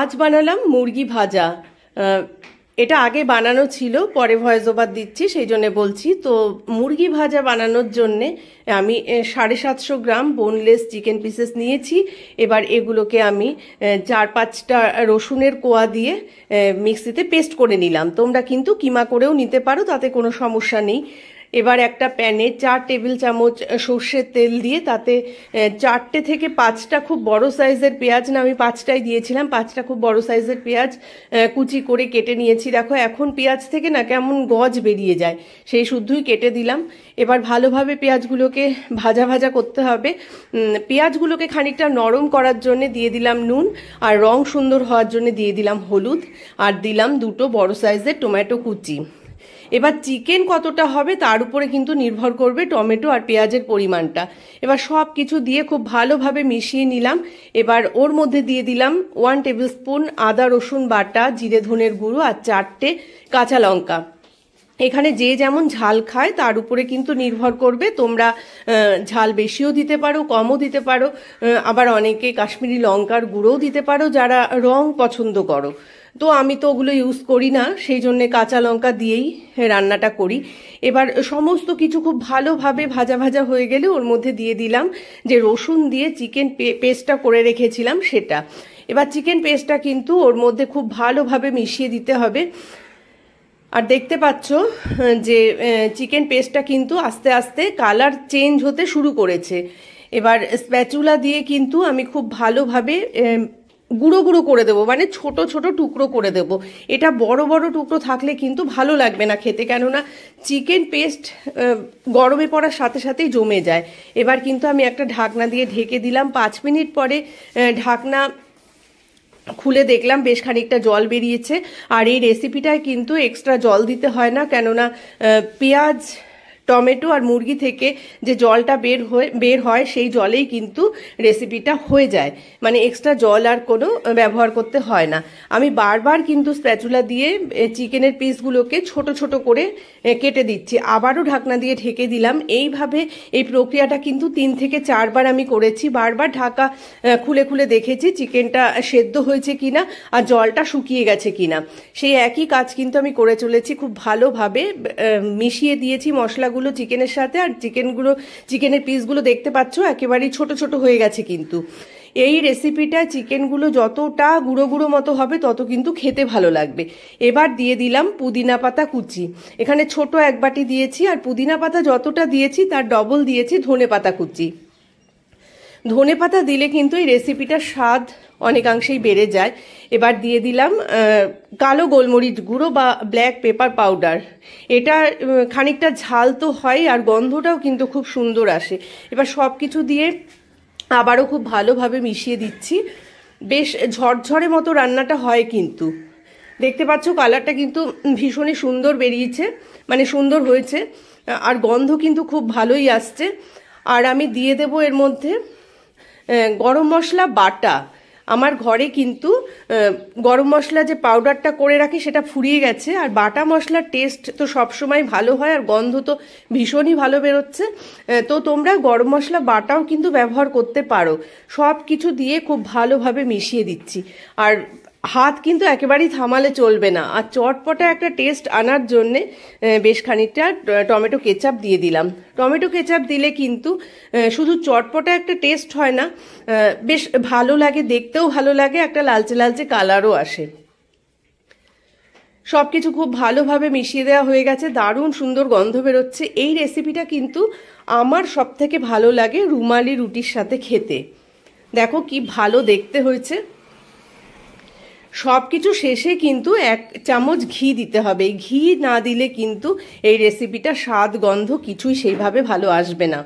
আজ বানালাম মুরগি ভাজা এটা আগে বানানো ছিল পরে ভয়েস ওভার দিচ্ছি সেই জন্য বলছি তো মুরগি ভাজা বানানোর জন্যে আমি সাড়ে সাতশো গ্রাম বোনলেস চিকেন পিসেস নিয়েছি এবার এগুলোকে আমি চার পাঁচটা রসুনের কোয়া দিয়ে মিক্সিতে পেস্ট করে নিলাম তোমরা কিন্তু কিমা করেও নিতে পারো তাতে কোনো সমস্যা নেই এবার একটা প্যানে চার টেবিল চামচ সর্ষের তেল দিয়ে তাতে চারটে থেকে পাঁচটা খুব বড় সাইজের পেঁয়াজ না আমি পাঁচটাই দিয়েছিলাম পাঁচটা খুব বড় সাইজের পেঁয়াজ কুচি করে কেটে নিয়েছি দেখো এখন পেঁয়াজ থেকে না কেমন গজ বেরিয়ে যায় সেই শুদ্ধই কেটে দিলাম এবার ভালোভাবে পেঁয়াজগুলোকে ভাজা ভাজা করতে হবে পেঁয়াজগুলোকে খানিকটা নরম করার জন্য দিয়ে দিলাম নুন আর রং সুন্দর হওয়ার জন্য দিয়ে দিলাম হলুদ আর দিলাম দুটো বড় সাইজের টমেটো কুচি এবার চিকেন কতটা হবে তার উপরে কিন্তু নির্ভর করবে টমেটো আর পেঁয়াজের পরিমাণটা এবার সব কিছু দিয়ে খুব ভালোভাবে মিশিয়ে নিলাম এবার ওর মধ্যে দিয়ে দিলাম ওয়ান টেবিল স্পুন আদা রসুন বাটা জিরে ধনের গুঁড়ো আর চারটে কাঁচা লঙ্কা এখানে যে যেমন ঝাল খায় তার উপরে কিন্তু নির্ভর করবে তোমরা ঝাল বেশিও দিতে পারো কমও দিতে পারো আবার অনেকে কাশ্মীরি লঙ্কার গুঁড়োও দিতে পারো যারা রং পছন্দ করো তো আমি তো ওগুলো ইউজ করি না সেই জন্যে কাঁচা লঙ্কা দিয়েই রান্নাটা করি এবার সমস্ত কিছু খুব ভালোভাবে ভাজা ভাজা হয়ে গেলে ওর মধ্যে দিয়ে দিলাম যে রসুন দিয়ে চিকেন পেস্টটা করে রেখেছিলাম সেটা এবার চিকেন পেস্টটা কিন্তু ওর মধ্যে খুব ভালোভাবে মিশিয়ে দিতে হবে আর দেখতে পাচ্ছ যে চিকেন পেস্টটা কিন্তু আস্তে আস্তে কালার চেঞ্জ হতে শুরু করেছে এবার স্প্যাচুলা দিয়ে কিন্তু আমি খুব ভালোভাবে গুঁড়ো গুঁড়ো করে দেবো মানে ছোট ছোট টুকরো করে দেব এটা বড় বড় টুকরো থাকলে কিন্তু ভালো লাগবে না খেতে কেননা চিকেন পেস্ট গরমে পড়ার সাথে সাথেই জমে যায় এবার কিন্তু আমি একটা ঢাকনা দিয়ে ঢেকে দিলাম পাঁচ মিনিট পরে ঢাকনা খুলে দেখলাম বেশ খানিকটা জল বেরিয়েছে আর এই রেসিপিটায় কিন্তু এক্সট্রা জল দিতে হয় না কেননা পেঁয়াজ টমেটো আর মুরগি থেকে যে জলটা বের হয়ে বের হয় সেই জলেই কিন্তু রেসিপিটা হয়ে যায় মানে এক্সট্রা জল আর কোনো ব্যবহার করতে হয় না আমি বারবার কিন্তু স্প্যাচুলা দিয়ে চিকেনের পিসগুলোকে ছোট ছোট করে কেটে দিচ্ছি আবারও ঢাকনা দিয়ে ঢেকে দিলাম এইভাবে এই প্রক্রিয়াটা কিন্তু তিন থেকে চারবার আমি করেছি বারবার ঢাকা খুলে খুলে দেখেছি চিকেনটা সেদ্ধ হয়েছে কিনা আর জলটা শুকিয়ে গেছে কিনা সেই একই কাজ কিন্তু আমি করে চলেছি খুব ভালোভাবে মিশিয়ে দিয়েছি মশলা গুলো চিকেনের সাথে আর চিকেনগুলো চিকেনের পিসগুলো দেখতে পাচ্ছ একেবারেই ছোট ছোট হয়ে গেছে কিন্তু এই রেসিপিটা চিকেনগুলো যতটা গুঁড়ো গুঁড়ো মতো হবে তত কিন্তু খেতে ভালো লাগবে এবার দিয়ে দিলাম পুদিনা পাতা কুচি এখানে ছোট এক বাটি দিয়েছি আর পুদিনা পাতা যতটা দিয়েছি তার ডবল দিয়েছি ধনে পাতা কুচি ধনে পাতা দিলে কিন্তু এই রেসিপিটার স্বাদ অনেকাংশেই বেড়ে যায় এবার দিয়ে দিলাম কালো গোলমরিচ গুঁড়ো বা ব্ল্যাক পেপার পাউডার এটা খানিকটা ঝাল তো হয় আর গন্ধটাও কিন্তু খুব সুন্দর আসে এবার সব কিছু দিয়ে আবারও খুব ভালোভাবে মিশিয়ে দিচ্ছি বেশ ঝরঝরে মতো রান্নাটা হয় কিন্তু দেখতে পাচ্ছ কালারটা কিন্তু ভীষণই সুন্দর বেরিয়েছে মানে সুন্দর হয়েছে আর গন্ধ কিন্তু খুব ভালোই আসছে আর আমি দিয়ে দেব এর মধ্যে গরম মশলা বাটা আমার ঘরে কিন্তু গরম মশলা যে পাউডারটা করে রাখি সেটা ফুরিয়ে গেছে আর বাটা মশলার টেস্ট তো সবসময় ভালো হয় আর গন্ধ তো ভীষণই ভালো বেরোচ্ছে তো তোমরা গরম মশলা বাটাও কিন্তু ব্যবহার করতে পারো সব কিছু দিয়ে খুব ভালোভাবে মিশিয়ে দিচ্ছি আর হাত কিন্তু একেবারেই থামালে চলবে না আর চটপটা একটা টেস্ট আনার জন্যে বেশ খানিকটা টমেটো কেচাপ দিয়ে দিলাম টমেটো কেচাপ দিলে কিন্তু শুধু চটপটা একটা টেস্ট হয় না বেশ ভালো লাগে দেখতেও ভালো লাগে একটা লালচে লালচে কালারও আসে সব কিছু খুব ভালোভাবে মিশিয়ে দেওয়া হয়ে গেছে দারুণ সুন্দর গন্ধ বেরোচ্ছে এই রেসিপিটা কিন্তু আমার সব থেকে ভালো লাগে রুমালি রুটির সাথে খেতে দেখো কি ভালো দেখতে হয়েছে সব কিছু শেষে কিন্তু এক চামচ ঘি দিতে হবে ঘি না দিলে কিন্তু এই রেসিপিটা স্বাদ গন্ধ কিছুই সেইভাবে ভালো আসবে না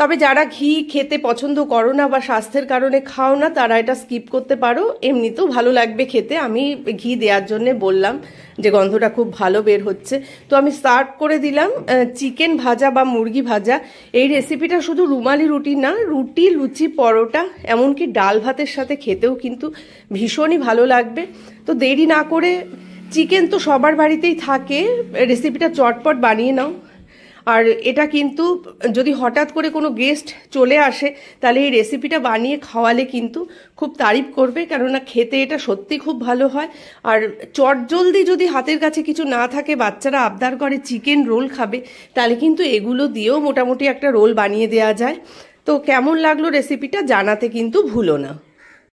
তবে যারা ঘি খেতে পছন্দ করো না বা স্বাস্থ্যের কারণে খাও না তারা এটা স্কিপ করতে পারো এমনিতেও ভালো লাগবে খেতে আমি ঘি দেওয়ার জন্য বললাম যে গন্ধটা খুব ভালো বের হচ্ছে তো আমি স্টার্ট করে দিলাম চিকেন ভাজা বা মুরগি ভাজা এই রেসিপিটা শুধু রুমালি রুটি না রুটি লুচি পরোটা এমনকি ডাল ভাতের সাথে খেতেও কিন্তু ভীষণই ভালো লাগবে তো দেরি না করে চিকেন তো সবার বাড়িতেই থাকে রেসিপিটা চটপট বানিয়ে নাও আর এটা কিন্তু যদি হঠাৎ করে কোনো গেস্ট চলে আসে তাহলে এই রেসিপিটা বানিয়ে খাওয়ালে কিন্তু খুব তারিফ করবে কেননা খেতে এটা সত্যি খুব ভালো হয় আর চটজলদি যদি হাতের কাছে কিছু না থাকে বাচ্চারা আবদার করে চিকেন রোল খাবে তাহলে কিন্তু এগুলো দিয়েও মোটামুটি একটা রোল বানিয়ে দেওয়া যায় তো কেমন লাগলো রেসিপিটা জানাতে কিন্তু ভুলো না